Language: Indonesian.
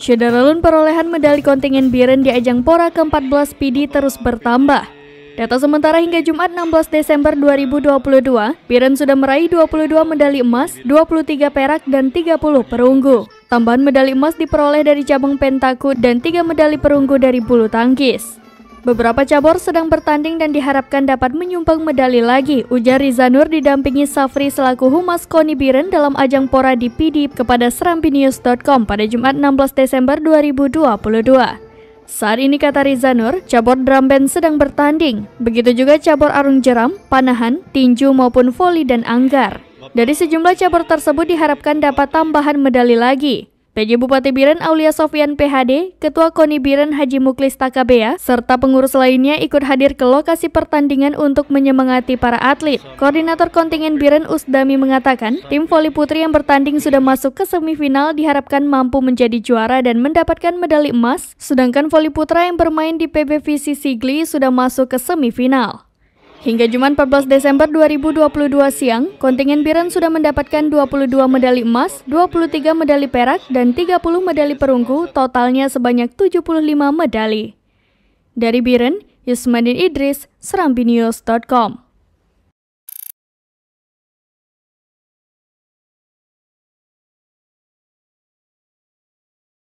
Syederelun perolehan medali kontingen Biren di ajang Pora ke-14 PD terus bertambah. Data sementara hingga Jumat 16 Desember 2022, Biren sudah meraih 22 medali emas, 23 perak, dan 30 perunggu. Tambahan medali emas diperoleh dari cabang pentaku dan 3 medali perunggu dari bulu tangkis. Beberapa cabur sedang bertanding dan diharapkan dapat menyumbang medali lagi, ujar Rizanur didampingi Safri selaku Humas Koni Biren dalam ajang Pora di PD kepada Serampinews.com pada Jumat 16 Desember 2022. Saat ini kata Rizanur, cabur drum band sedang bertanding. Begitu juga cabur arung jeram, panahan, tinju maupun voli dan anggar. Dari sejumlah cabur tersebut diharapkan dapat tambahan medali lagi. PJ Bupati Biren Aulia Sofian PHD, Ketua Koni Biren Haji Muklis Takabea, serta pengurus lainnya ikut hadir ke lokasi pertandingan untuk menyemangati para atlet. Koordinator kontingen Biren Usdami mengatakan, tim voli putri yang bertanding sudah masuk ke semifinal diharapkan mampu menjadi juara dan mendapatkan medali emas, sedangkan voli putra yang bermain di PBVC Sigli sudah masuk ke semifinal. Hingga Jumat 14 Desember 2022 siang, kontingen Biren sudah mendapatkan 22 medali emas, 23 medali perak, dan 30 medali perunggu, totalnya sebanyak 75 medali. Dari Biren, Yusmanin Idris, serambinius.com.